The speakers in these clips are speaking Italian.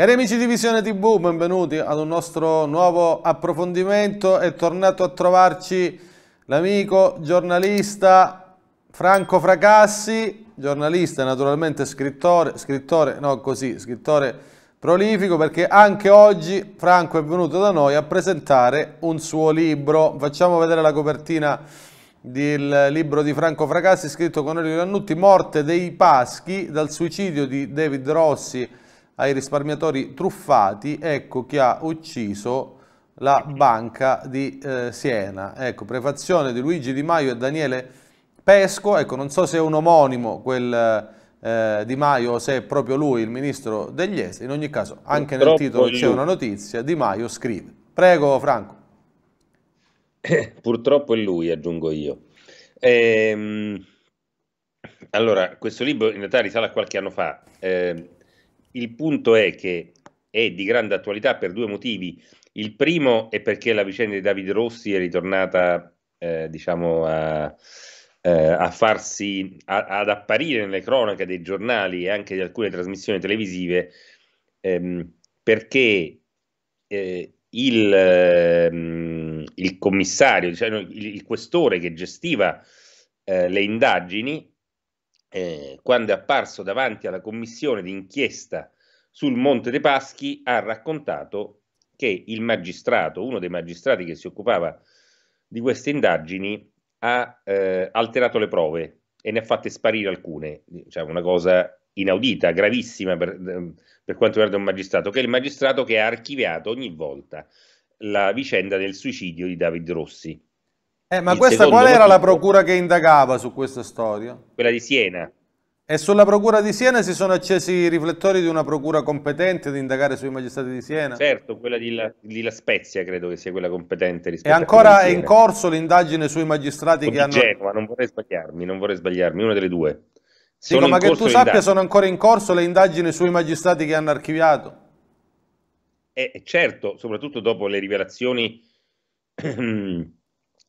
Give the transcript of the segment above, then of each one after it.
Cari amici di Visione TV, benvenuti ad un nostro nuovo approfondimento. È tornato a trovarci l'amico giornalista Franco Fracassi, giornalista naturalmente scrittore, scrittore, no così, scrittore prolifico perché anche oggi Franco è venuto da noi a presentare un suo libro. Facciamo vedere la copertina del libro di Franco Fracassi scritto con Elio Lannutti, Morte dei Paschi, dal suicidio di David Rossi ai risparmiatori truffati, ecco chi ha ucciso la banca di eh, Siena. Ecco, prefazione di Luigi Di Maio e Daniele Pesco, ecco, non so se è un omonimo quel eh, Di Maio o se è proprio lui il ministro degli esteri, in ogni caso anche nel titolo c'è una notizia, Di Maio scrive. Prego Franco. Eh, purtroppo è lui, aggiungo io. Ehm, allora, questo libro in realtà risale a qualche anno fa. Ehm, il punto è che è di grande attualità per due motivi. Il primo è perché la vicenda di Davide Rossi è ritornata, eh, diciamo, a, eh, a farsi, a, ad apparire nelle cronache dei giornali e anche di alcune trasmissioni televisive, ehm, perché eh, il, ehm, il, commissario, diciamo, il, il, questore che gestiva eh, le indagini eh, quando è apparso davanti alla commissione d'inchiesta sul Monte dei Paschi, ha raccontato che il magistrato, uno dei magistrati che si occupava di queste indagini, ha eh, alterato le prove e ne ha fatte sparire alcune, diciamo una cosa inaudita, gravissima per, ehm, per quanto riguarda un magistrato, che è il magistrato che ha archiviato ogni volta la vicenda del suicidio di David Rossi. Eh, ma Il questa qual era la procura che indagava su questa storia? Quella di Siena. E sulla procura di Siena si sono accesi i riflettori di una procura competente ad indagare sui magistrati di Siena? Certo, quella di La, di la Spezia credo che sia quella competente E ancora è in corso l'indagine sui magistrati o che hanno... Genova, non vorrei sbagliarmi, non vorrei sbagliarmi, una delle due. Sì, ma che tu sappia sono ancora in corso le indagini sui magistrati che hanno archiviato? E eh, certo, soprattutto dopo le rivelazioni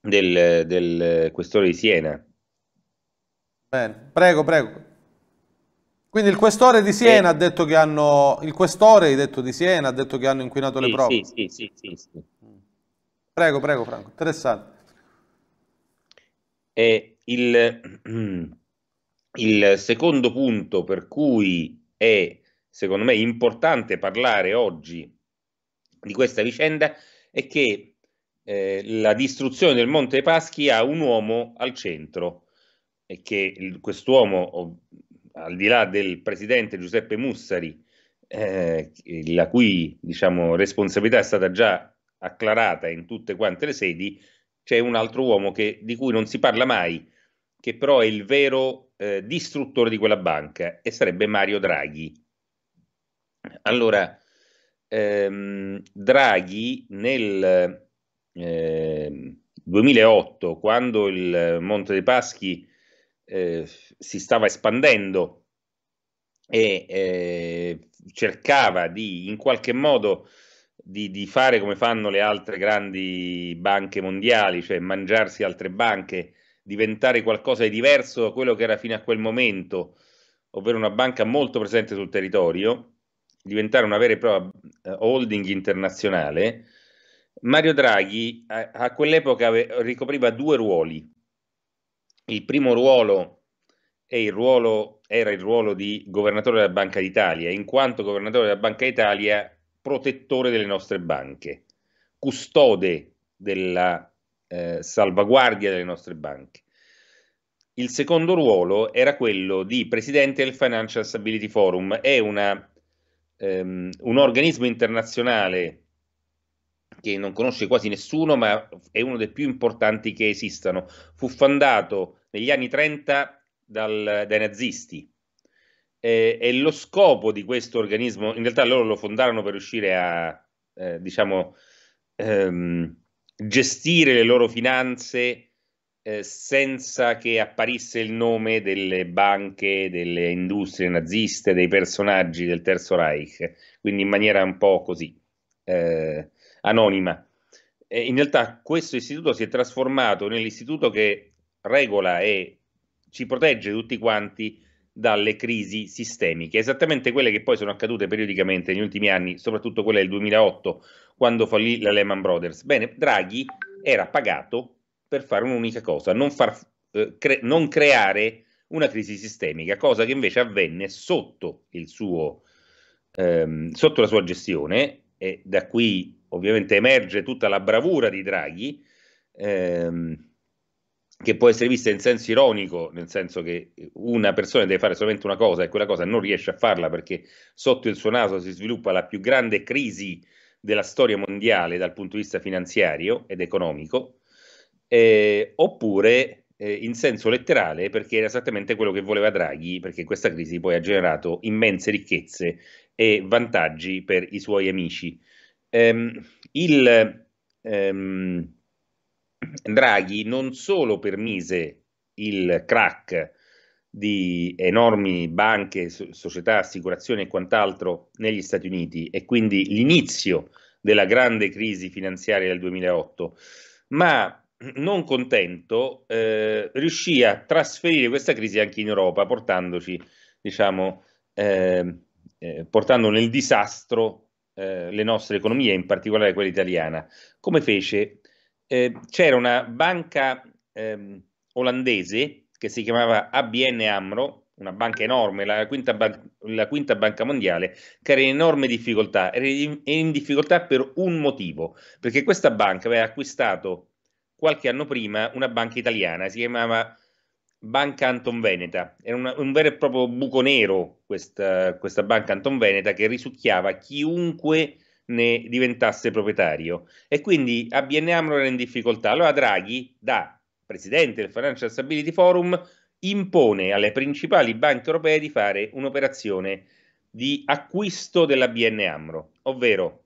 del, del questore di Siena. Bene, prego, prego. Quindi il questore di Siena eh, ha detto che hanno, il questore detto di Siena ha detto che hanno inquinato sì, le prove. Sì, sì, sì, sì, Prego, prego Franco, interessante. Eh, il, il, secondo punto per cui è, secondo me, importante parlare oggi di questa vicenda è che eh, la distruzione del Monte Paschi ha un uomo al centro e che il, quest'uomo, al di là del presidente Giuseppe Mussari, eh, la cui diciamo, responsabilità è stata già acclarata in tutte quante le sedi, c'è un altro uomo che, di cui non si parla mai, che però è il vero eh, distruttore di quella banca, e sarebbe Mario Draghi. Allora, ehm, Draghi nel 2008, ehm, quando il Monte dei Paschi eh, si stava espandendo e eh, cercava di in qualche modo di, di, fare come fanno le altre grandi banche mondiali, cioè mangiarsi altre banche, diventare qualcosa di diverso da quello che era fino a quel momento, ovvero una banca molto presente sul territorio, diventare una vera e propria eh, holding internazionale, Mario Draghi a, a quell'epoca ave, ricopriva due ruoli. Il primo ruolo, il ruolo era il ruolo di governatore della Banca d'Italia, in quanto governatore della Banca d'Italia protettore delle nostre banche, custode della eh, salvaguardia delle nostre banche. Il secondo ruolo era quello di presidente del Financial Stability Forum, è una, um, un organismo internazionale che non conosce quasi nessuno, ma è uno dei più importanti che esistano. Fu fondato negli anni 30 dal, dai nazisti. Eh, e lo scopo di questo organismo, in realtà loro lo fondarono per riuscire a, eh, diciamo, ehm, gestire le loro finanze eh, senza che apparisse il nome delle banche, delle industrie naziste, dei personaggi del Terzo Reich, quindi in maniera un po' così. Eh, anonima. E in realtà questo istituto si è trasformato nell'istituto che regola e ci protegge tutti quanti dalle crisi sistemiche, esattamente quelle che poi sono accadute periodicamente negli ultimi anni, soprattutto quella del 2008, quando fallì la Lehman Brothers. Bene, Draghi era pagato per fare un'unica cosa, non, far, eh, cre- non creare una crisi sistemica, cosa che invece avvenne sotto, suo, ehm, sotto la sua gestione e da qui ovviamente emerge tutta la bravura di Draghi, ehm, che può essere vista in senso ironico, nel senso che una persona deve fare solamente una cosa e quella cosa non riesce a farla perché sotto il suo naso si sviluppa la più grande crisi della storia mondiale dal punto di vista finanziario ed economico, eh, oppure eh, in senso letterale perché era esattamente quello che voleva Draghi, perché questa crisi poi ha generato immense ricchezze e vantaggi per i suoi amici. Ehm, il, ehm, Draghi non solo permise il crack di enormi banche, società, assicurazioni e quant'altro negli Stati Uniti e quindi l'inizio della grande crisi finanziaria del 2008, ma non contento eh, riuscì a trasferire questa crisi anche in Europa portandoci diciamo eh, eh, portando nel disastro eh, le nostre economie, in particolare quella italiana. Come fece? Eh, c'era una banca ehm, olandese che si chiamava ABN Amro, una banca enorme, la quinta, ban- la quinta banca mondiale, che era in enorme difficoltà, era in, in difficoltà per un motivo, perché questa banca aveva acquistato qualche anno prima una banca italiana, si chiamava Banca Anton Veneta, era una, un vero e proprio buco nero questa, questa Banca Anton Veneta che risucchiava chiunque ne diventasse proprietario e quindi ABN AMRO era in difficoltà. Allora Draghi, da presidente del Financial Stability Forum, impone alle principali banche europee di fare un'operazione di acquisto della BN AMRO, ovvero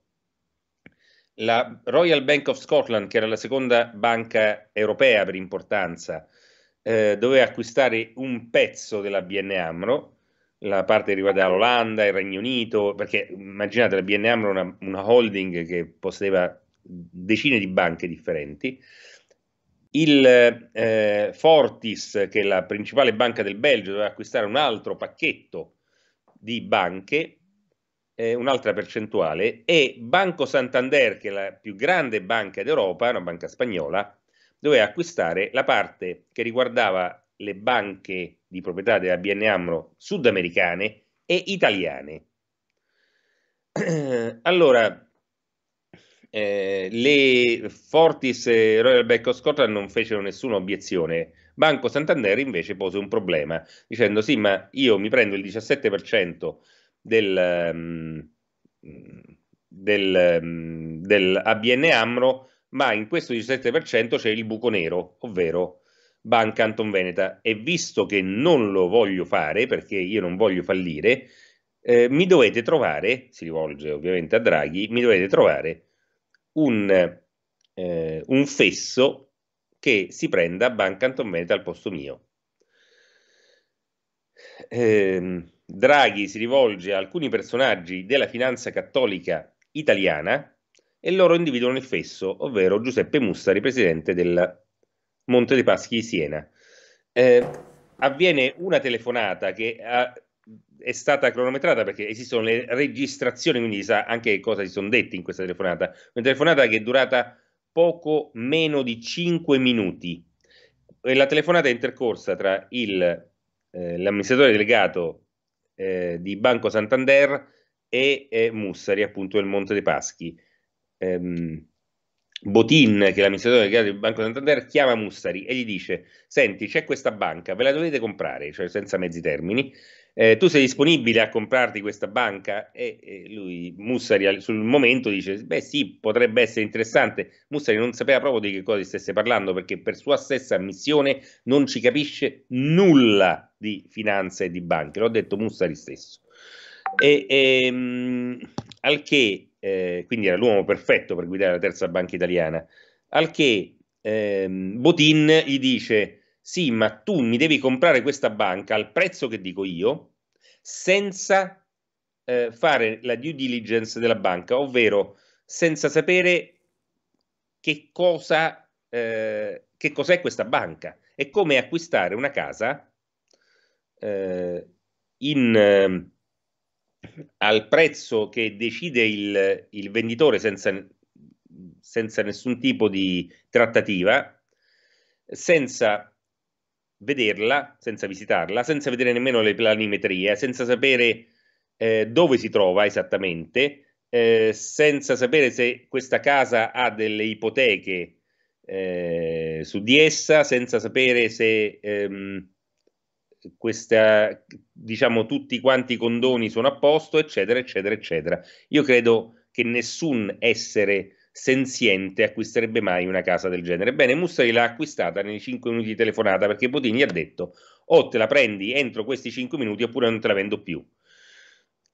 la Royal Bank of Scotland, che era la seconda banca europea per importanza, eh, doveva acquistare un pezzo della BN Amro, la parte che riguarda l'Olanda, il Regno Unito, perché immaginate la BN Amro una, una holding che possedeva decine di banche differenti, il eh, Fortis, che è la principale banca del Belgio, doveva acquistare un altro pacchetto di banche, eh, un'altra percentuale, e Banco Santander, che è la più grande banca d'Europa, una banca spagnola, doveva acquistare la parte che riguardava le banche di proprietà della BN Amro sudamericane e italiane. allora, eh, le Fortis e Royal Bank of Scotland non fecero nessuna obiezione. Banco Santander invece pose un problema dicendo sì, ma io mi prendo il 17% del, ehm, del, ehm, del ABN Amro ma in questo 17% c'è il buco nero, ovvero Banca Anton Veneta. E visto che non lo voglio fare, perché io non voglio fallire, eh, mi dovete trovare, si rivolge ovviamente a Draghi, mi dovete trovare un, eh, un fesso che si prenda Banca Anton Veneta al posto mio. Eh, Draghi si rivolge a alcuni personaggi della finanza cattolica italiana e loro individuano il fesso, ovvero Giuseppe Mussari, presidente del Monte dei Paschi di Siena. Eh, avviene una telefonata che ha, ah, è stata cronometrata perché esistono le registrazioni, quindi si sa anche cosa si sono detti in questa telefonata. Una telefonata che è durata poco meno di 5 minuti. E la telefonata è intercorsa tra il, eh, l'amministratore delegato eh, di Banco Santander e eh, Mussari, appunto del Monte dei Paschi ehm, Botin, che è l'amministratore delegato del Banco Santander, chiama Mustari e gli dice: Senti, c'è questa banca, ve la dovete comprare, cioè senza mezzi termini. Eh, tu sei disponibile a comprarti questa banca? E, e, lui, Mussari, sul momento dice: Beh, sì, potrebbe essere interessante. Mussari non sapeva proprio di che cosa stesse parlando perché, per sua stessa ammissione, non ci capisce nulla di finanze e di banche. L'ho detto Mussari stesso. E, e ehm, mh, al che eh, quindi era l'uomo perfetto per guidare la terza banca italiana, al che ehm, Botin gli dice sì, ma tu mi devi comprare questa banca al prezzo che dico io, senza eh, fare la due diligence della banca, ovvero senza sapere che cosa eh, che cos'è questa banca. È come acquistare una casa eh, in ehm, al prezzo che decide il, il venditore senza, senza nessun tipo di trattativa, senza vederla, senza visitarla, senza vedere nemmeno le planimetrie, senza sapere eh, dove si trova esattamente, eh, senza sapere se questa casa ha delle ipoteche eh, su di essa, senza sapere se ehm, questa, diciamo, tutti quanti i condoni sono a posto, eccetera, eccetera, eccetera. Io credo che nessun essere senziente acquisterebbe mai una casa del genere. Bene, Mussari l'ha acquistata nei 5 minuti di telefonata perché Potini ha detto o te la prendi entro questi 5 minuti oppure non te la vendo più.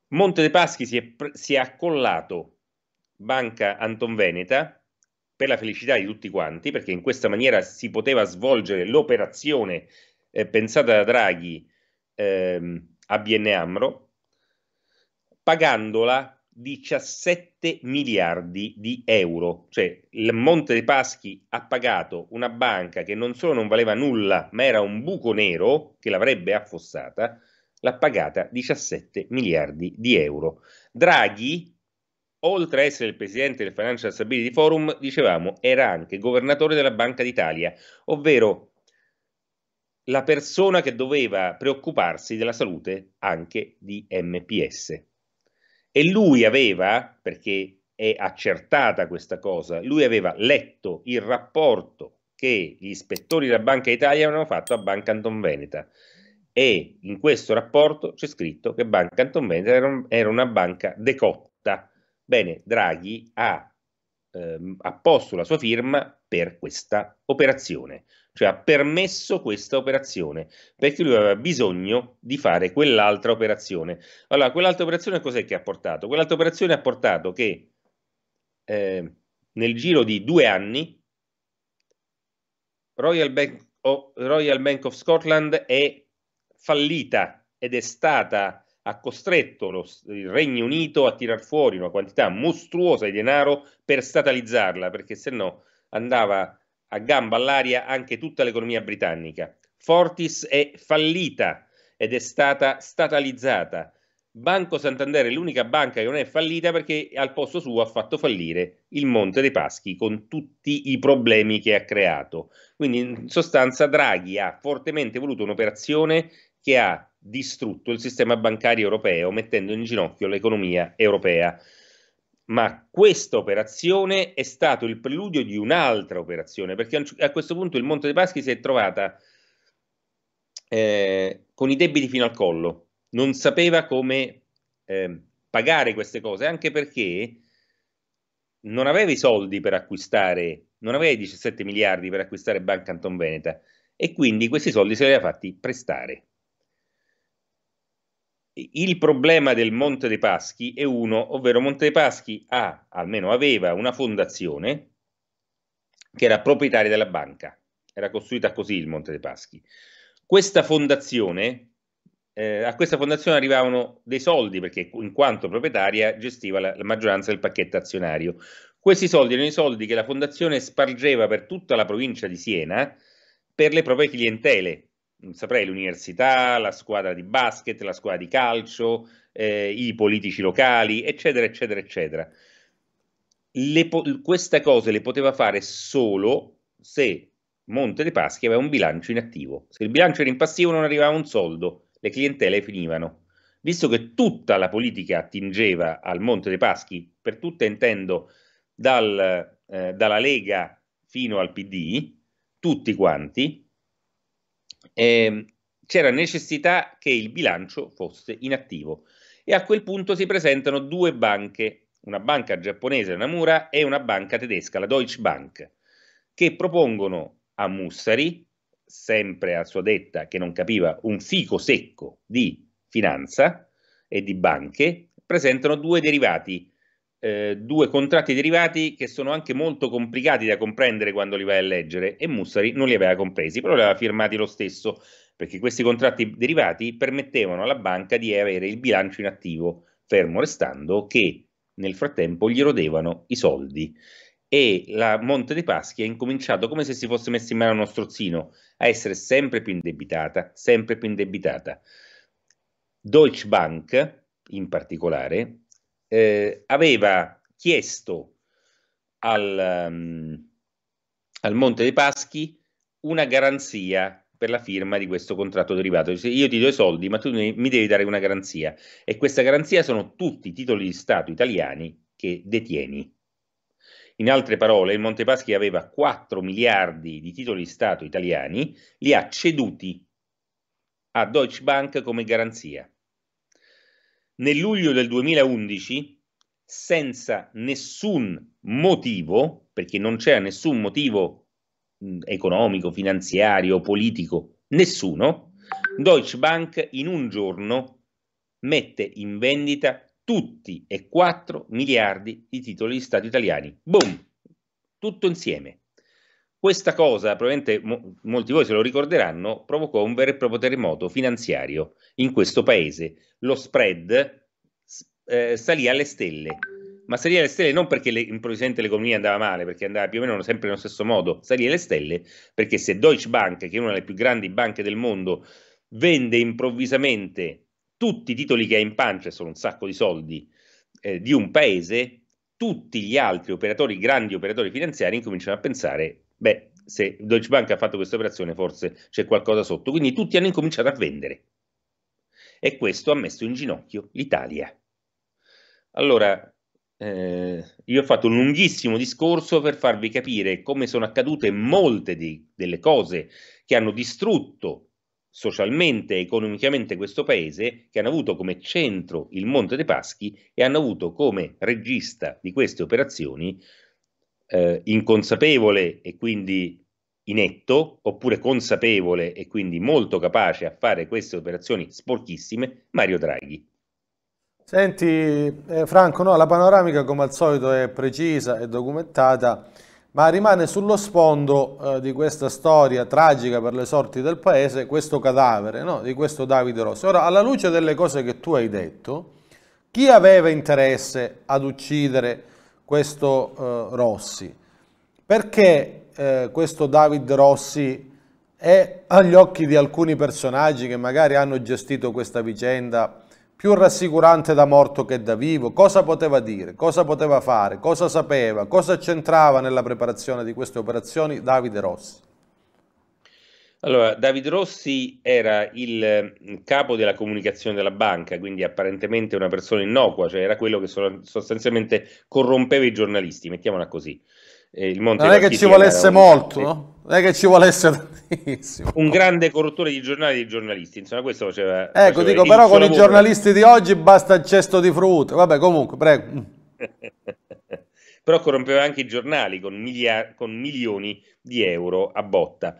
Monte dei Paschi si è, si è accollato Banca Anton Veneta per la felicità di tutti quanti perché in questa maniera si poteva svolgere l'operazione eh, pensata da Draghi eh, a BN Amro, pagandola 17 miliardi di euro, cioè il Monte dei Paschi ha pagato una banca che non solo non valeva nulla, ma era un buco nero che l'avrebbe affossata, l'ha pagata 17 miliardi di euro. Draghi, oltre a essere il presidente del Financial Stability Forum, dicevamo, era anche governatore della Banca d'Italia, ovvero la persona che doveva preoccuparsi della salute anche di MPS. E lui aveva, perché è accertata questa cosa, lui aveva letto il rapporto che gli ispettori della Banca Italia avevano fatto a Banca Anton Veneta e in questo rapporto c'è scritto che Banca Anton Veneta era, una banca decotta. Bene, Draghi ha, ehm, ha la sua firma per questa operazione cioè ha permesso questa operazione, perché lui aveva bisogno di fare quell'altra operazione. Allora, quell'altra operazione cos'è che ha portato? Quell'altra operazione ha portato che eh, nel giro di due anni Royal Bank, of, Royal Bank of Scotland è fallita ed è stata ha costretto lo, il Regno Unito a tirar fuori una quantità mostruosa di denaro per statalizzarla, perché se no andava a gamba all'aria anche tutta l'economia britannica. Fortis è fallita ed è stata statalizzata. Banco Santander è l'unica banca che non è fallita perché al posto suo ha fatto fallire il Monte dei Paschi con tutti i problemi che ha creato. Quindi in sostanza Draghi ha fortemente voluto un'operazione che ha distrutto il sistema bancario europeo mettendo in ginocchio l'economia europea ma questa operazione è stato il preludio di un'altra operazione, perché a questo punto il Monte dei Paschi si è trovata eh, con i debiti fino al collo, non sapeva come eh, pagare queste cose, anche perché non aveva i soldi per acquistare, non aveva i 17 miliardi per acquistare Banca Anton Veneta e quindi questi soldi se li aveva fatti prestare. Il problema del Monte dei Paschi è uno, ovvero Monte dei Paschi ha, almeno aveva, una fondazione che era proprietaria della banca. Era costruita così il Monte dei Paschi. Questa fondazione, eh, a questa fondazione arrivavano dei soldi perché in quanto proprietaria gestiva la, la maggioranza del pacchetto azionario. Questi soldi erano i soldi che la fondazione spargeva per tutta la provincia di Siena per le proprie clientele, saprei, l'università, la squadra di basket, la squadra di calcio, eh, i politici locali, eccetera, eccetera, eccetera. Po- queste cose le poteva fare solo se Monte dei Paschi aveva un bilancio inattivo. Se il bilancio era in passivo non arrivava un soldo, le clientele finivano. Visto che tutta la politica attingeva al Monte dei Paschi, per tutta intendo dal, eh, dalla Lega fino al PD, tutti quanti, eh, c'era necessità che il bilancio fosse inattivo e a quel punto si presentano due banche, una banca giapponese, Namura, e una banca tedesca, la Deutsche Bank, che propongono a Mussari, sempre a sua detta che non capiva un fico secco di finanza e di banche, presentano due derivati eh, due contratti derivati che sono anche molto complicati da comprendere quando li vai a leggere e Mussari non li aveva compresi, però li aveva firmati lo stesso, perché questi contratti derivati permettevano alla banca di avere il bilancio in attivo, fermo restando che nel frattempo gli rodevano i soldi e la Monte dei Paschi ha incominciato come se si fosse messa in mano uno strozzino a essere sempre più indebitata, sempre più indebitata. Deutsche Bank, in particolare, eh, aveva chiesto al, um, al Monte dei Paschi una garanzia per la firma di questo contratto derivato. Dice, io ti do i soldi, ma tu mi devi dare una garanzia. E questa garanzia sono tutti i titoli di Stato italiani che detieni. In altre parole, il Monte Paschi aveva 4 miliardi di titoli di Stato italiani, li ha ceduti a Deutsche Bank come garanzia nel luglio del 2011 senza nessun motivo, perché non c'era nessun motivo mm, economico, finanziario, politico, nessuno, Deutsche Bank in un giorno mette in vendita tutti e 4 miliardi di titoli di Stato italiani. Boom! Tutto insieme. Questa cosa, probabilmente mo- molti di voi se lo ricorderanno, provocò un vero e proprio terremoto finanziario in questo paese. Lo spread eh, salì alle stelle, ma salì alle stelle non perché le, improvvisamente l'economia andava male, perché andava più o meno sempre nello stesso modo, salì alle stelle perché se Deutsche Bank, che è una delle più grandi banche del mondo, vende improvvisamente tutti i titoli che ha in pancia, sono un sacco di soldi, eh, di un paese, tutti gli altri operatori, grandi operatori finanziari, incominciano a pensare Beh, se Deutsche Bank ha fatto questa operazione forse c'è qualcosa sotto. Quindi tutti hanno incominciato a vendere e questo ha messo in ginocchio l'Italia. Allora, eh, io ho fatto un lunghissimo discorso per farvi capire come sono accadute molte di, delle cose che hanno distrutto socialmente e economicamente questo paese, che hanno avuto come centro il Monte dei Paschi e hanno avuto come regista di queste operazioni eh, inconsapevole e quindi inetto, oppure consapevole e quindi molto capace a fare queste operazioni sporchissime, Mario Draghi. Senti eh, Franco, no, la panoramica come al solito è precisa e documentata, ma rimane sullo sfondo eh, di questa storia tragica per le sorti del paese questo cadavere no, di questo Davide Rossi. Ora, alla luce delle cose che tu hai detto, chi aveva interesse ad uccidere questo eh, Rossi. Perché eh, questo David Rossi è agli occhi di alcuni personaggi che magari hanno gestito questa vicenda più rassicurante da morto che da vivo? Cosa poteva dire? Cosa poteva fare? Cosa sapeva? Cosa c'entrava nella preparazione di queste operazioni Davide Rossi? Allora, David Rossi era il mm, capo della comunicazione della banca, quindi apparentemente una persona innocua, cioè era quello che sostanzialmente corrompeva i giornalisti, mettiamola così. Eh, non è che ci volesse un... molto, no? non è che ci volesse tantissimo. Un grande corruttore di giornali e di giornalisti, insomma questo faceva... Ecco, faceva dico, però con lavoro. i giornalisti di oggi basta il cesto di frutta, vabbè comunque, prego. però corrompeva anche i giornali con, milia- con milioni di euro a botta,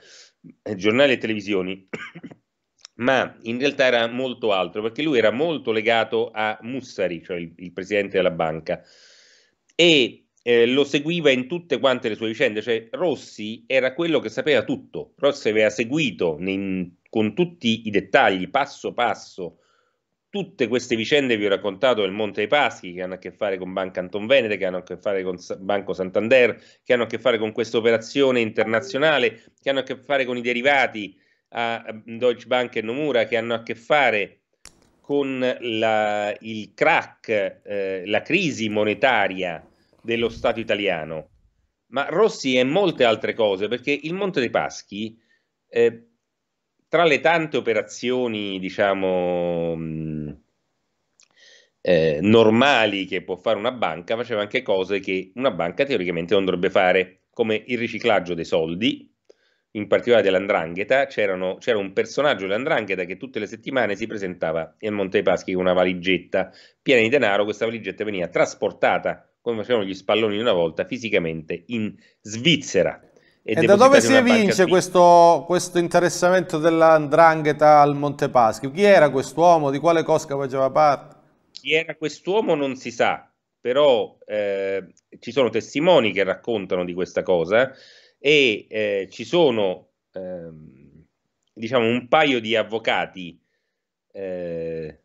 eh, giornali e televisioni. Ma in realtà era molto altro, perché lui era molto legato a Mussari, cioè il, il presidente della banca, e eh, lo seguiva in tutte quante le sue vicende, cioè Rossi era quello che sapeva tutto, Rossi aveva seguito nei, con tutti i dettagli, passo passo, tutte queste vicende vi ho raccontato del Monte dei Paschi che hanno a che fare con Banca Anton che hanno a che fare con Banco Santander, che hanno a che fare con questa operazione internazionale, che hanno a che fare con i derivati a ehm, Deutsche Bank e Nomura, che hanno a che fare con la, il crack, eh, la crisi monetaria dello Stato italiano. Ma Rossi e molte altre cose, perché il Monte dei Paschi, eh, tra le tante operazioni, diciamo, eh, normali che può fare una banca, faceva anche cose che una banca teoricamente non dovrebbe fare, come il riciclaggio dei soldi, in particolare dell'Andrangheta, c'era un personaggio dell'Andrangheta che tutte le settimane si presentava in Monte dei Paschi con una valigetta piena di denaro, questa valigetta veniva trasportata, come facevano gli spalloni una volta, fisicamente in Svizzera. E, e da dove si evince questo, questo, interessamento dell'Andrangheta al Monte Paschi? Chi era quest'uomo? Di quale cosca faceva parte? Chi era quest'uomo non si sa, però eh, ci sono testimoni che raccontano di questa cosa e eh, ci sono ehm, diciamo un paio di avvocati eh,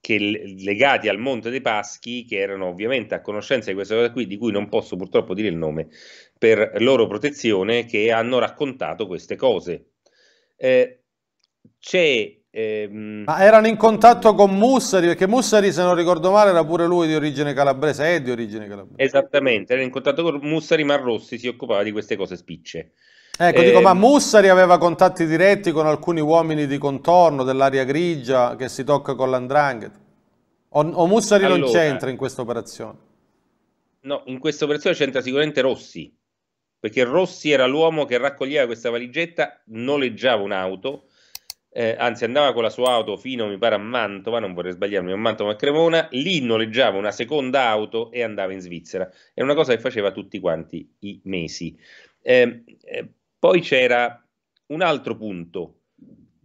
che, legati al Monte dei Paschi che erano ovviamente a conoscenza di questa cosa qui di cui non posso purtroppo dire il nome per loro protezione che hanno raccontato queste cose eh, c'è Ehm... Ma erano in contatto con Mussari, perché Mussari, se non ricordo male, era pure lui di origine calabrese, è di origine calabrese. Esattamente, era in contatto con Mussari, ma Rossi si occupava di queste cose spicce. Ecco, eh... dico, ma ehm, Mussari aveva contatti diretti con alcuni uomini di contorno dell'area grigia che si tocca con l'andrangheta? O, o, Mussari allora, non c'entra in questa operazione? No, in questa operazione c'entra sicuramente Rossi, perché Rossi era l'uomo che raccoglieva questa valigetta, noleggiava un'auto eh, anzi andava con la sua auto fino, mi pare, a Mantova, non vorrei sbagliarmi, a Mantova a Cremona, lì noleggiava una seconda auto e andava in Svizzera. È una cosa che faceva tutti quanti i mesi. Eh, eh, poi c'era un altro punto.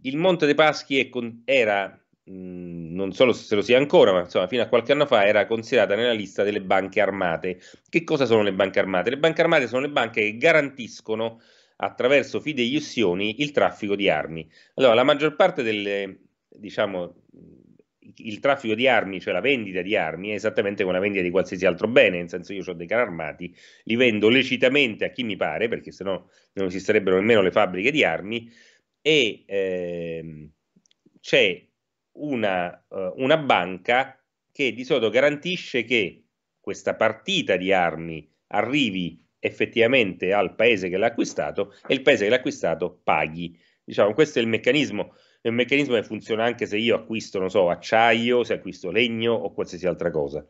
Il Monte dei Paschi con, era, mh, mm, non solo se lo sia ancora, ma insomma fino a qualche anno fa era considerata nella lista delle banche armate. Che cosa sono le banche armate? Le banche armate sono le banche che garantiscono attraverso fideiussioni il traffico di armi. Allora, la maggior parte del, diciamo, il traffico di armi, cioè la vendita di armi, è esattamente come la vendita di qualsiasi altro bene, nel senso io ho dei carri armati, li vendo lecitamente a chi mi pare, perché sennò non esisterebbero nemmeno le fabbriche di armi, e ehm, c'è una, eh, una banca che di solito garantisce che questa partita di armi arrivi effettivamente al paese che l'ha acquistato e il paese che l'ha acquistato paghi. Diciamo, questo è il meccanismo. È un meccanismo che funziona anche se io acquisto, non so, acciaio, se acquisto legno o qualsiasi altra cosa.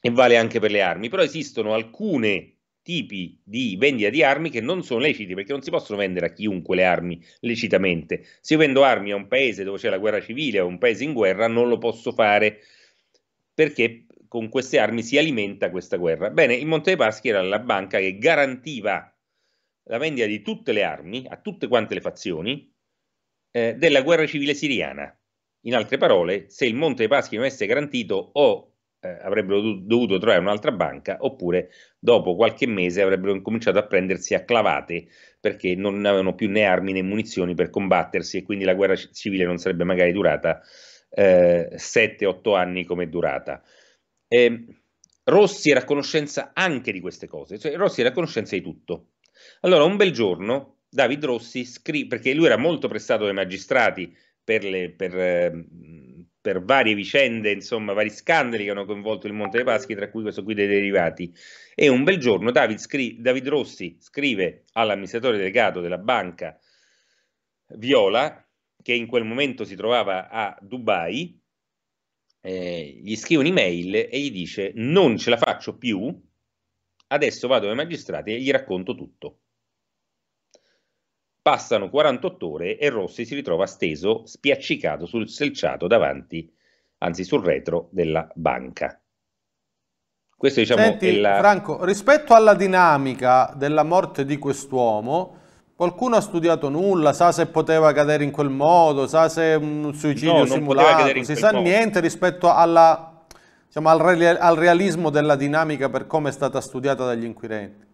e vale anche per le armi. Però esistono alcuni tipi di vendita di armi che non sono leciti, perché non si possono vendere a chiunque le armi lecitamente. Se io vendo armi a un paese dove c'è la guerra civile o un paese in guerra, non lo posso fare perché con queste armi si alimenta questa guerra. Bene, il Monte dei Paschi era la banca che garantiva la vendita di tutte le armi a tutte quante le fazioni eh, della guerra civile siriana. In altre parole, se il Monte dei Paschi non avesse garantito o eh, avrebbero dovuto trovare un'altra banca oppure dopo qualche mese avrebbero cominciato a prendersi a clavate perché non avevano più né armi né munizioni per combattersi e quindi la guerra civile non sarebbe magari durata 7-8 eh, anni come è durata. Eh, Rossi era a conoscenza anche di queste cose, cioè Rossi era a conoscenza di tutto. Allora, un bel giorno, David Rossi scrive, perché lui era molto prestato dai magistrati per, le, per, ehm, per varie vicende, insomma, vari scandali che hanno coinvolto il Monte dei Paschi, tra cui questo qui dei derivati. E un bel giorno David, scri- David Rossi scrive all'amministratore delegato della banca Viola, che in quel momento si trovava a Dubai, eh, gli scrive un'email e gli dice non ce la faccio più, adesso vado ai magistrati e gli racconto tutto. Passano 48 ore e Rossi si ritrova steso, spiaccicato sul selciato davanti, anzi sul retro della banca. Questo diciamo Senti, la... Franco, rispetto alla dinamica della morte di quest'uomo, Qualcuno ha studiato nulla, sa se poteva cadere in quel modo, sa se un suicidio no, simulato, si sa modo. niente rispetto alla, diciamo, al, re, al realismo della dinamica per come è stata studiata dagli inquirenti.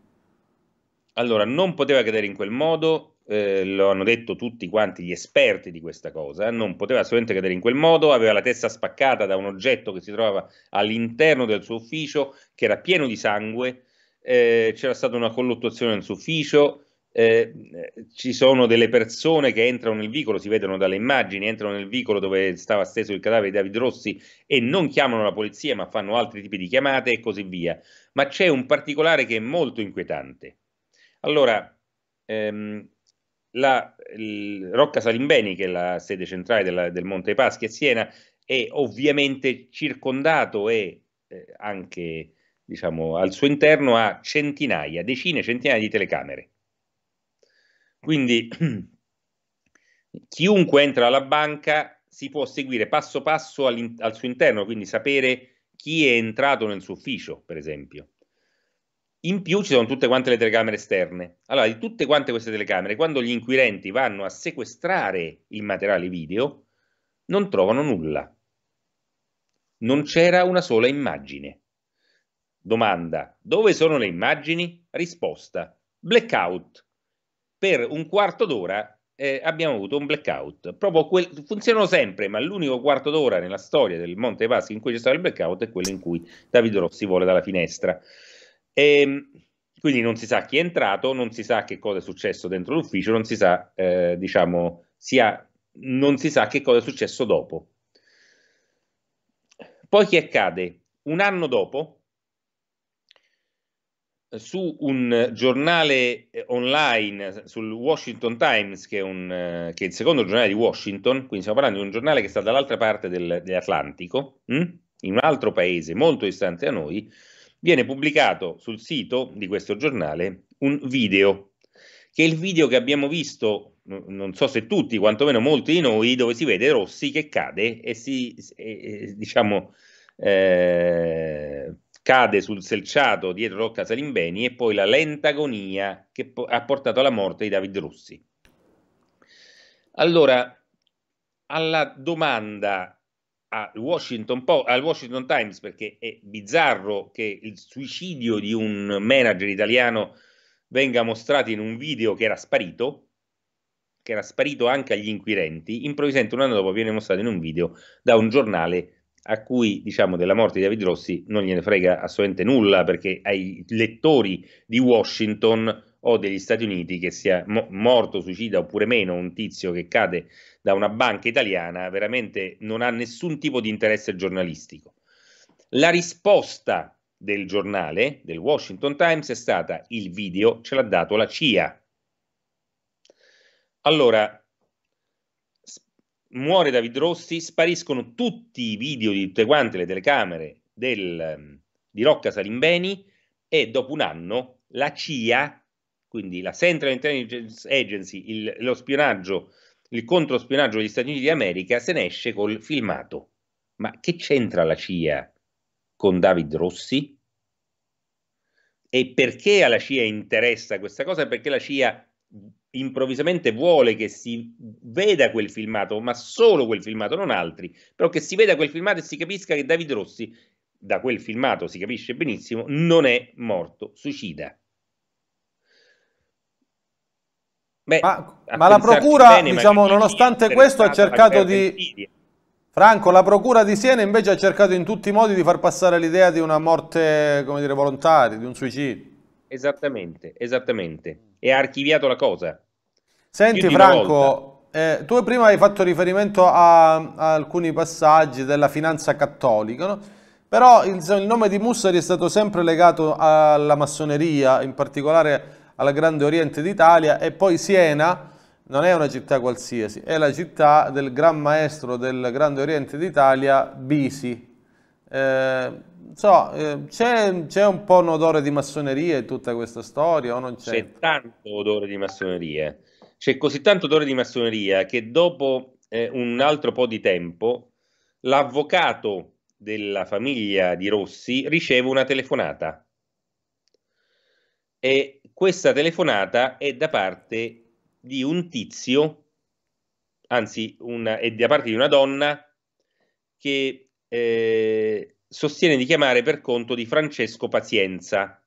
Allora, non poteva cadere in quel modo, eh, lo hanno detto tutti quanti gli esperti di questa cosa, non poteva assolutamente cadere in quel modo, aveva la testa spaccata da un oggetto che si trovava all'interno del suo ufficio, che era pieno di sangue, eh, c'era stata una colluttazione nel suo ufficio, eh, eh, ci sono delle persone che entrano nel vicolo, si vedono dalle immagini, entrano nel vicolo dove stava steso il cadavere di David Rossi e non chiamano la polizia ma fanno altri tipi di chiamate e così via. Ma c'è un particolare che è molto inquietante. Allora, ehm, la, Rocca Salimbeni, che è la sede centrale della, del Monte Paschi a Siena, è ovviamente circondato e eh, anche diciamo, al suo interno ha centinaia, decine, centinaia di telecamere quindi chiunque entra alla banca si può seguire passo passo al suo interno, quindi sapere chi è entrato nel suo ufficio, per esempio. In più ci sono tutte quante le telecamere esterne. Allora, di tutte quante queste telecamere, quando gli inquirenti vanno a sequestrare il materiale video, non trovano nulla. Non c'era una sola immagine. Domanda, dove sono le immagini? Risposta, blackout per un quarto d'ora eh, abbiamo avuto un blackout. Quel, funzionano sempre, ma l'unico quarto d'ora nella storia del Monte Paschi in cui c'è stato il blackout è quello in cui Davide Rossi vola dalla finestra. E, ehm, quindi non si sa chi è entrato, non si sa che cosa è successo dentro l'ufficio, non si sa, eh, diciamo, sia, non si sa che cosa è successo dopo. Poi che accade? Un anno dopo, su un giornale eh, online, sul Washington Times, che è, un, eh, che è, il secondo giornale di Washington, quindi stiamo parlando di un giornale che sta dall'altra parte del, dell'Atlantico, hm? in un altro paese molto distante da noi, viene pubblicato sul sito di questo giornale un video, che è il video che abbiamo visto, non so se tutti, quantomeno molti di noi, dove si vede Rossi che cade e si, e, diciamo, eh, cade sul selciato dietro Rocca Salimbeni e poi la lenta agonia che po- ha portato alla morte di David Rossi. Allora, alla domanda Washington po- al Washington Times, perché è bizzarro che il suicidio di un manager italiano venga mostrato in un video che era sparito, che era sparito anche agli inquirenti, improvvisamente un anno dopo viene mostrato in un video da un giornale a cui diciamo della morte di David Rossi non gliene frega assolutamente nulla perché ai lettori di Washington o degli Stati Uniti che sia mo- morto, suicida oppure meno un tizio che cade da una banca italiana veramente non ha nessun tipo di interesse giornalistico. La risposta del giornale, del Washington Times, è stata il video ce l'ha dato la CIA. Allora, muore David Rossi, spariscono tutti i video di tutte quante le telecamere del, ehm, di Rocca Salimbeni e dopo un anno la CIA, quindi la Central Intelligence Agency, il, lo spionaggio, il controspionaggio degli Stati Uniti d'America, se ne esce col filmato. Ma che c'entra la CIA con David Rossi? E perché alla CIA interessa questa cosa? Perché la CIA improvvisamente vuole che si veda quel filmato, ma solo quel filmato, non altri, però che si veda quel filmato e si capisca che David Rossi, da quel filmato si capisce benissimo, non è morto, suicida. Beh, ma, ma la procura, bene, diciamo, nonostante questo, ha cercato di... Franco, la procura di Siena invece ha cercato in tutti i modi di far passare l'idea di una morte, come dire, volontaria, di un suicidio. Esattamente, esattamente. E ha archiviato la cosa. Senti Franco, eh, tu prima hai fatto riferimento a, a alcuni passaggi della finanza cattolica, no? però il, il, nome di Mussari è stato sempre legato alla massoneria, in particolare al Grande Oriente d'Italia e poi Siena non è una città qualsiasi, è la città del gran maestro del Grande Oriente d'Italia, Bisi. Eh, eh, c'è, un po' un odore di massoneria in tutta questa storia o non c'è? C'è tanto odore di massoneria. C'è così tanto odore di massoneria che dopo eh, un altro po' di tempo l'avvocato della famiglia di Rossi riceve una telefonata. E questa telefonata è da parte di un tizio, anzi una, è da parte di una donna che eh, sostiene di chiamare per conto di Francesco Pazienza,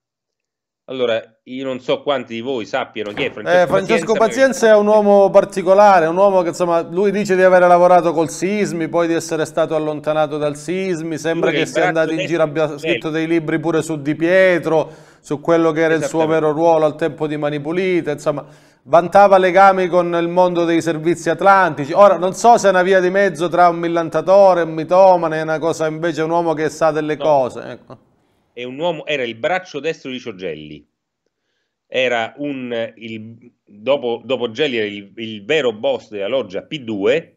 allora, io non so quanti di voi sappiano chi è Francesco, eh, Francesco Pazienza. perché... è un uomo particolare, un uomo che insomma, lui dice di aver lavorato col Sismi, poi di essere stato allontanato dal Sismi, sembra lui che sia andato in giro, abbia scritto dei libri pure su Di Pietro, su quello che era il suo vero ruolo al tempo di Manipulita, insomma, vantava legami con il mondo dei servizi atlantici. Ora, non so se è una via di mezzo tra un millantatore, un mitomane, è una cosa invece un uomo che sa delle no. cose, ecco uomo, era il braccio destro di Ciogelli. Era un, il, dopo, dopo Gelli era il, il vero boss della loggia P2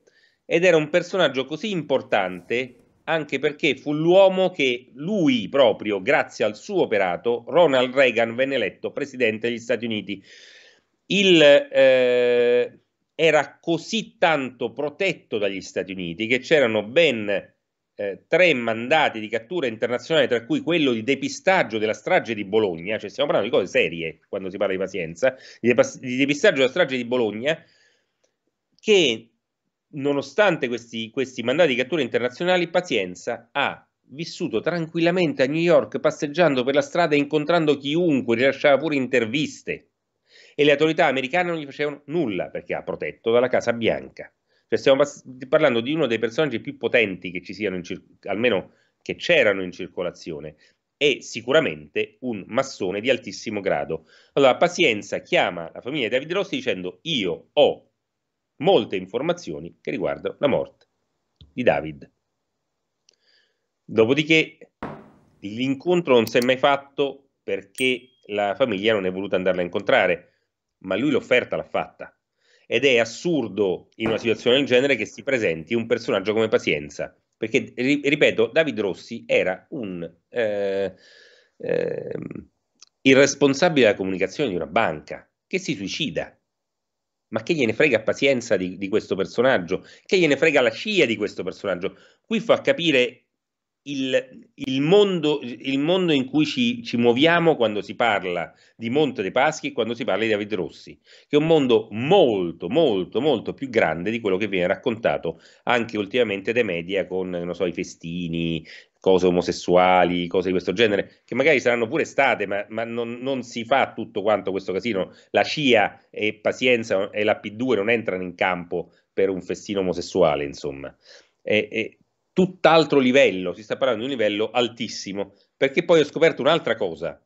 ed era un personaggio così importante anche perché fu l'uomo che lui proprio, grazie al suo operato, Ronald Reagan venne eletto presidente degli Stati Uniti. Il, eh, era così tanto protetto dagli Stati Uniti che c'erano ben eh, tre mandati di cattura internazionale, tra cui quello di depistaggio della strage di Bologna, cioè stiamo parlando di cose serie quando si parla di pazienza, di, depistaggio della strage di Bologna, che nonostante questi, questi mandati di cattura internazionali, Pazienza ha vissuto tranquillamente a New York, passeggiando per la strada e incontrando chiunque, rilasciava pure interviste. E le autorità americane non gli facevano nulla perché ha protetto dalla Casa Bianca. Cioè stiamo parlando di uno dei personaggi più potenti che ci siano, in cir- almeno che c'erano in circolazione, e sicuramente un massone di altissimo grado. Allora, Pazienza chiama la famiglia di Davide Rossi dicendo io ho molte informazioni che riguardano la morte di David. Dopodiché l'incontro non si è mai fatto perché la famiglia non è voluta andarla a incontrare, ma lui l'offerta l'ha fatta ed è assurdo in una situazione del genere che si presenti un personaggio come Pazienza, perché, ripeto, David Rossi era un eh, eh, irresponsabile della comunicazione di una banca che si suicida. Ma che gliene frega Pazienza di, di questo personaggio? Che gliene frega la scia di questo personaggio? Qui fa capire il, il, mondo, il, mondo, in cui ci, ci, muoviamo quando si parla di Monte dei Paschi e quando si parla di David Rossi, che è un mondo molto, molto, molto più grande di quello che viene raccontato anche ultimamente dai media con, non so, i festini, cose omosessuali, cose di questo genere, che magari saranno pure state, ma, ma non, non, si fa tutto quanto questo casino. La CIA e Pazienza e la P2 non entrano in campo per un festino omosessuale, insomma. E, e tutt'altro livello, si sta parlando di un livello altissimo, perché poi ho scoperto un'altra cosa.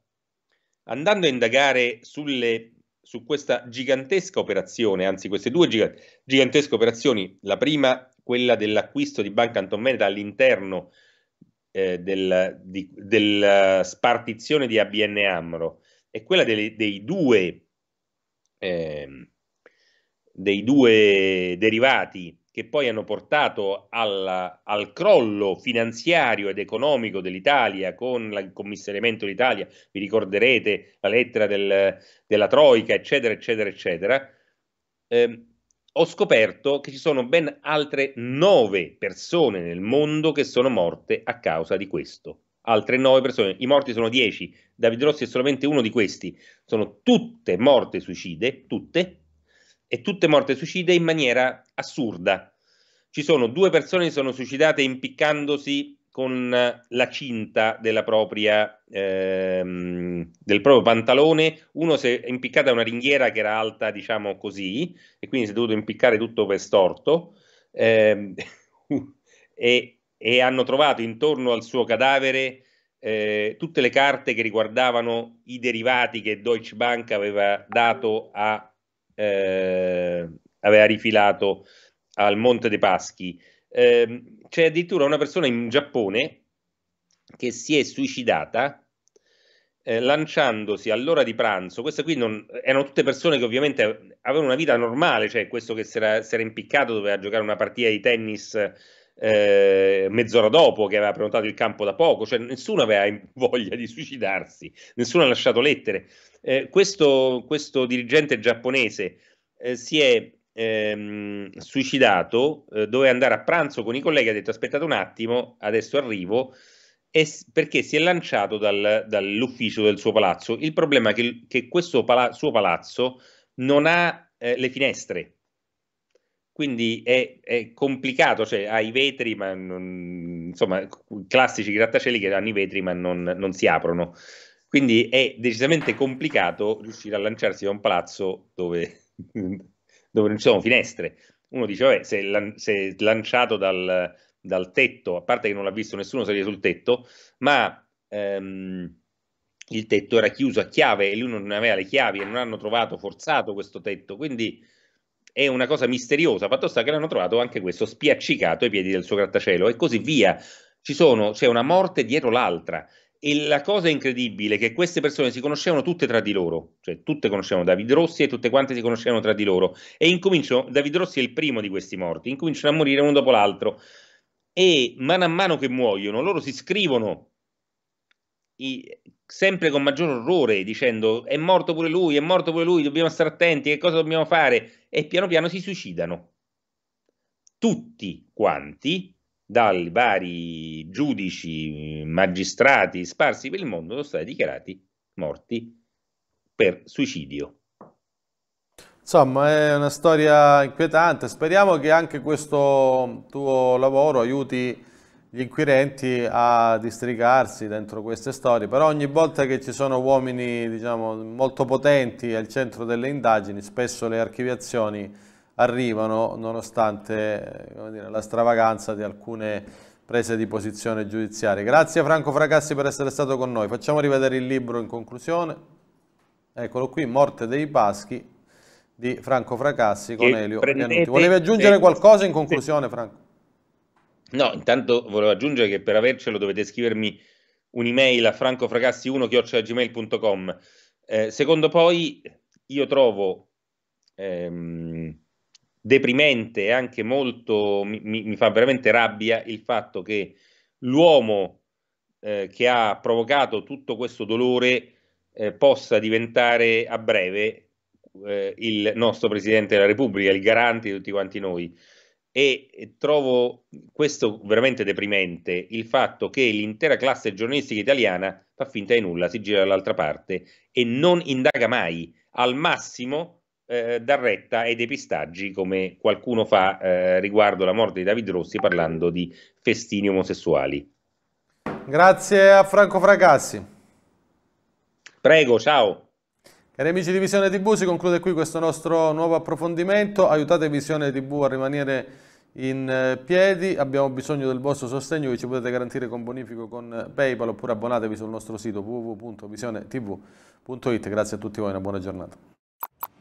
Andando a indagare sulle, su questa gigantesca operazione, anzi queste due gigantesche operazioni, la prima quella dell'acquisto di Banca Antonveneta all'interno eh, della eh, spartizione di ABN Amro e quella delle, dei, due, eh, dei due derivati che poi hanno portato alla, al crollo finanziario ed economico dell'Italia con il commissariamento d'Italia, vi ricorderete la lettera del, della Troica, eccetera, eccetera, eccetera, eh, ho scoperto che ci sono ben altre nove persone nel mondo che sono morte a causa di questo. Altre nove persone, i morti sono dieci, Davide Rossi è solamente uno di questi, sono tutte morte suicide, tutte, e tutte morte suicide in maniera assurda. Ci sono due persone che sono suicidate impiccandosi con eh, la cinta propria, ehm, del proprio pantalone, uno si è impiccato a una ringhiera che era alta, diciamo così, e quindi si è dovuto impiccare tutto per storto, ehm, e, e, hanno trovato intorno al suo cadavere eh, tutte le carte che riguardavano i derivati che Deutsche Bank aveva dato a eh, aveva rifilato al Monte dei Paschi. Eh, c'è addirittura una persona in Giappone che si è suicidata eh, lanciandosi all'ora di pranzo. Queste qui non, erano tutte persone che ovviamente avevano una vita normale, cioè questo che si era, impiccato doveva giocare una partita di tennis eh, mezz'ora dopo che aveva prenotato il campo da poco, cioè nessuno aveva voglia di suicidarsi, nessuno ha lasciato lettere. Eh, questo, questo, dirigente giapponese eh, si è ehm, suicidato, eh, doveva andare a pranzo con i colleghi, ha detto aspettate un attimo, adesso arrivo, s- perché si è lanciato dal, dall'ufficio del suo palazzo. Il problema è che, che questo pala- suo palazzo non ha eh, le finestre, quindi è, è, complicato, cioè ha i vetri, ma non, insomma, classici grattacieli che hanno i vetri ma non, non si aprono. Quindi è decisamente complicato riuscire a lanciarsi da un palazzo dove, dove non ci sono finestre. Uno dice, vabbè, se, lan- se lanciato dal, dal, tetto, a parte che non l'ha visto nessuno salire sul tetto, ma ehm, il tetto era chiuso a chiave e lui non aveva le chiavi e non hanno trovato forzato questo tetto. Quindi è una cosa misteriosa. Fatto sta che l'hanno trovato anche questo spiaccicato ai piedi del suo grattacielo e così via. Sono, c'è una morte dietro l'altra. E la cosa incredibile è che queste persone si conoscevano tutte tra di loro, cioè tutte conoscevano David Rossi e tutte quante si conoscevano tra di loro. E incominciano, David Rossi è il primo di questi morti, incominciano a morire uno dopo l'altro. E man mano che muoiono, loro si scrivono i, sempre con maggior orrore, dicendo è morto pure lui, è morto pure lui, dobbiamo stare attenti, che cosa dobbiamo fare? E piano piano si suicidano. Tutti quanti, dai vari giudici, magistrati sparsi per il mondo, sono stati dichiarati morti per suicidio. Insomma, è una storia inquietante. Speriamo che anche questo tuo lavoro aiuti gli inquirenti a districarsi dentro queste storie, però ogni volta che ci sono uomini diciamo, molto potenti al centro delle indagini, spesso le archiviazioni arrivano nonostante dire, la stravaganza di alcune prese di posizione giudiziarie. Grazie Franco Fracassi per essere stato con noi, facciamo rivedere il libro in conclusione. Eccolo qui, Morte dei Paschi di Franco Fracassi con Elio Pianuti. Volevi aggiungere qualcosa in conclusione Franco? No, intanto volevo aggiungere che per avercelo dovete scrivermi un'email a francofragassi 1 gmailcom Eh, secondo poi, io trovo ehm, deprimente e anche molto, mi, mi, fa veramente rabbia il fatto che l'uomo eh, che ha provocato tutto questo dolore eh, possa diventare a breve eh, il nostro Presidente della Repubblica, il garante di tutti quanti noi e trovo questo veramente deprimente, il fatto che l'intera classe giornalistica italiana fa finta di nulla, si gira dall'altra parte e non indaga mai, al massimo eh, dà retta ai depistaggi come qualcuno fa eh, riguardo la morte di David Rossi parlando di festini omosessuali. Grazie a Franco Fracassi. Prego, ciao. Cari amici di Visione TV, si conclude qui questo nostro nuovo approfondimento. Aiutate Visione TV a rimanere in eh, piedi, abbiamo bisogno del vostro sostegno che ci potete garantire con bonifico con eh, PayPal oppure abbonatevi sul nostro sito www.visionetv.it. Grazie a tutti voi, una buona giornata.